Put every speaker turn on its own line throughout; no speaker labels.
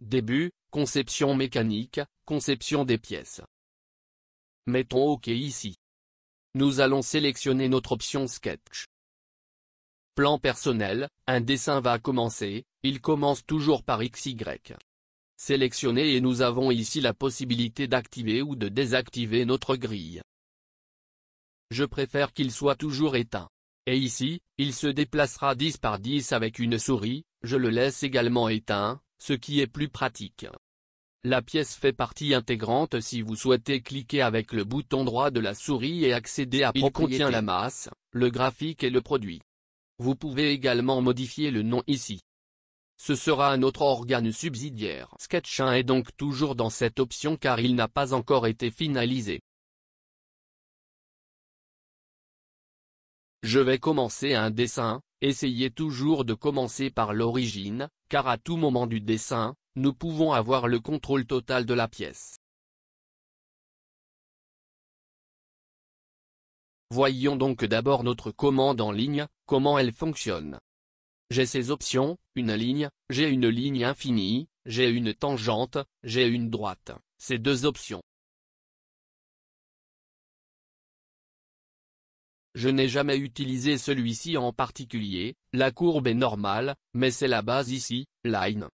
Début, conception mécanique, conception des pièces. Mettons OK ici. Nous allons sélectionner notre option Sketch. Plan personnel, un dessin va commencer, il commence toujours par XY. Sélectionnez et nous avons ici la possibilité d'activer ou de désactiver notre grille. Je préfère qu'il soit toujours éteint. Et ici, il se déplacera 10 par 10 avec une souris, je le laisse également éteint, ce qui est plus pratique. La pièce fait partie intégrante si vous souhaitez cliquer avec le bouton droit de la souris et accéder à Il contient la masse, le graphique et le produit. Vous pouvez également modifier le nom ici. Ce sera un autre organe subsidiaire. Sketch 1 est donc toujours dans cette option car il n'a pas encore été finalisé. Je vais commencer un dessin, Essayez toujours de commencer par l'origine, car à tout moment du dessin, nous pouvons avoir le contrôle total de la pièce. Voyons donc d'abord notre commande en ligne, comment elle fonctionne. J'ai ces options, une ligne, j'ai une ligne infinie, j'ai une tangente, j'ai une droite, ces deux options. Je n'ai jamais utilisé celui-ci en particulier, la courbe est normale, mais c'est la base ici, line.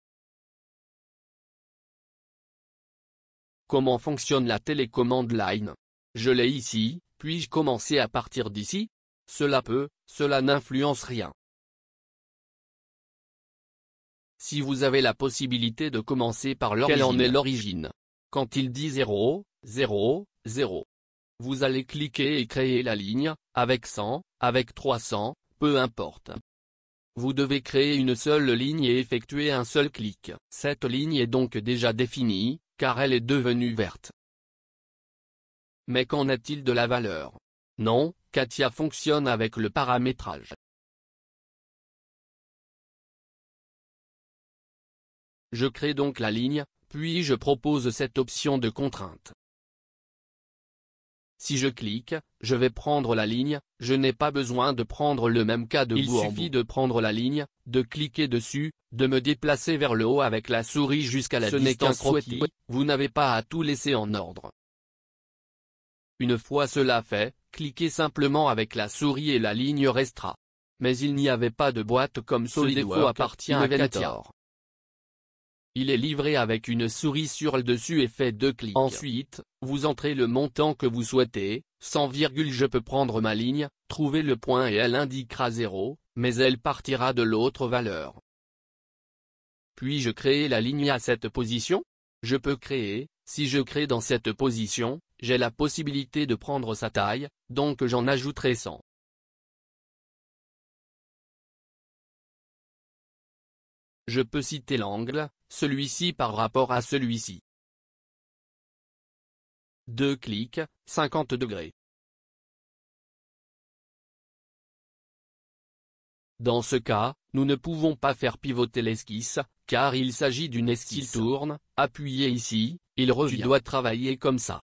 Comment fonctionne la télécommande line Je l'ai ici, puis-je commencer à partir d'ici Cela peut, cela n'influence rien. Si vous avez la possibilité de commencer par l'origine. Quelle en est l'origine Quand il dit 0, 0, 0. Vous allez cliquer et créer la ligne, avec 100, avec 300, peu importe. Vous devez créer une seule ligne et effectuer un seul clic. Cette ligne est donc déjà définie, car elle est devenue verte. Mais qu'en est-il de la valeur Non, Katia fonctionne avec le paramétrage. Je crée donc la ligne, puis je propose cette option de contrainte. Si je clique, je vais prendre la ligne, je n'ai pas besoin de prendre le même cas de Il suffit de prendre la ligne, de cliquer dessus, de me déplacer vers le haut avec la souris jusqu'à la Ce distance souhaitée, vous n'avez pas à tout laisser en ordre. Une fois cela fait, cliquez simplement avec la souris et la ligne restera. Mais il n'y avait pas de boîte comme SolidWorks appartient à il est livré avec une souris sur le dessus et fait deux clics. Ensuite, vous entrez le montant que vous souhaitez, 100, je peux prendre ma ligne, trouver le point et elle indiquera 0, mais elle partira de l'autre valeur. Puis-je créer la ligne à cette position Je peux créer, si je crée dans cette position, j'ai la possibilité de prendre sa taille, donc j'en ajouterai 100. Je peux citer l'angle, celui-ci par rapport à celui-ci. Deux clics, 50 degrés. Dans ce cas, nous ne pouvons pas faire pivoter l'esquisse, car il s'agit d'une esquisse. tourne, appuyez ici, il revient. Tu travailler comme ça.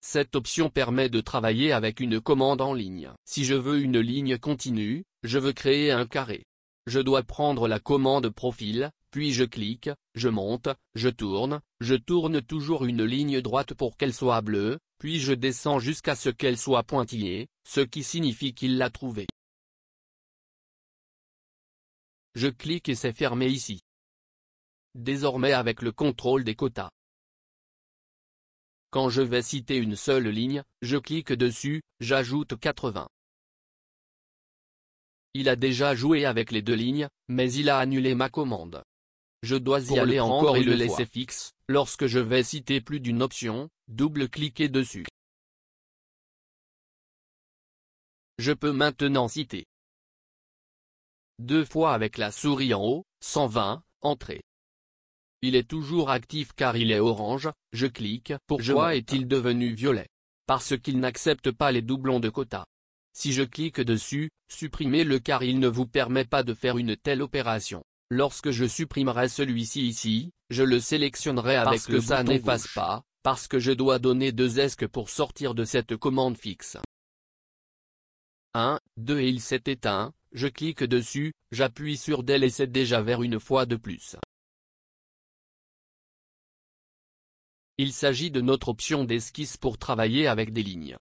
Cette option permet de travailler avec une commande en ligne. Si je veux une ligne continue, je veux créer un carré je dois prendre la commande profil, puis je clique, je monte, je tourne, je tourne toujours une ligne droite pour qu'elle soit bleue, puis je descends jusqu'à ce qu'elle soit pointillée, ce qui signifie qu'il l'a trouvée. Je clique et c'est fermé ici. Désormais avec le contrôle des quotas. Quand je vais citer une seule ligne, je clique dessus, j'ajoute 80. Il a déjà joué avec les deux lignes, mais il a annulé ma commande. Je dois y aller encore et le laisser fixe, lorsque je vais citer plus d'une option, double-cliquer dessus. Je peux maintenant citer. Deux fois avec la souris en haut, 120, entrée. Il est toujours actif car il est orange, je clique. Pourquoi est-il devenu violet Parce qu'il n'accepte pas les doublons de quota. Si je clique dessus, supprimez-le car il ne vous permet pas de faire une telle opération. Lorsque je supprimerai celui-ci ici, je le sélectionnerai avec parce que ça n'efface pas, parce que je dois donner deux esques pour sortir de cette commande fixe. 1, 2 et il s'est éteint, je clique dessus, j'appuie sur DEL et c'est déjà vert une fois de plus. Il s'agit de notre option d'esquisse pour travailler avec des lignes.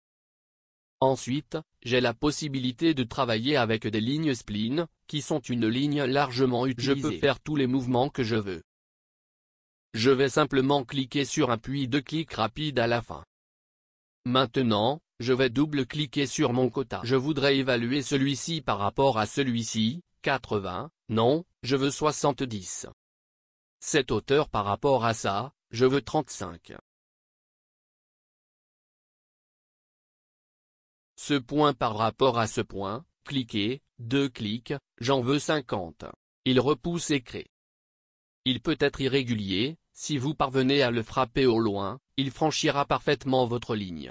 Ensuite, j'ai la possibilité de travailler avec des lignes spleen, qui sont une ligne largement utilisée. Je peux faire tous les mouvements que je veux. Je vais simplement cliquer sur un puits de clics rapide à la fin. Maintenant, je vais double-cliquer sur mon quota. Je voudrais évaluer celui-ci par rapport à celui-ci, 80, non, je veux 70. Cette hauteur par rapport à ça, je veux 35. ce point par rapport à ce point, cliquez, deux clics, j'en veux 50. Il repousse et crée. Il peut être irrégulier, si vous parvenez à le frapper au loin, il franchira parfaitement votre ligne.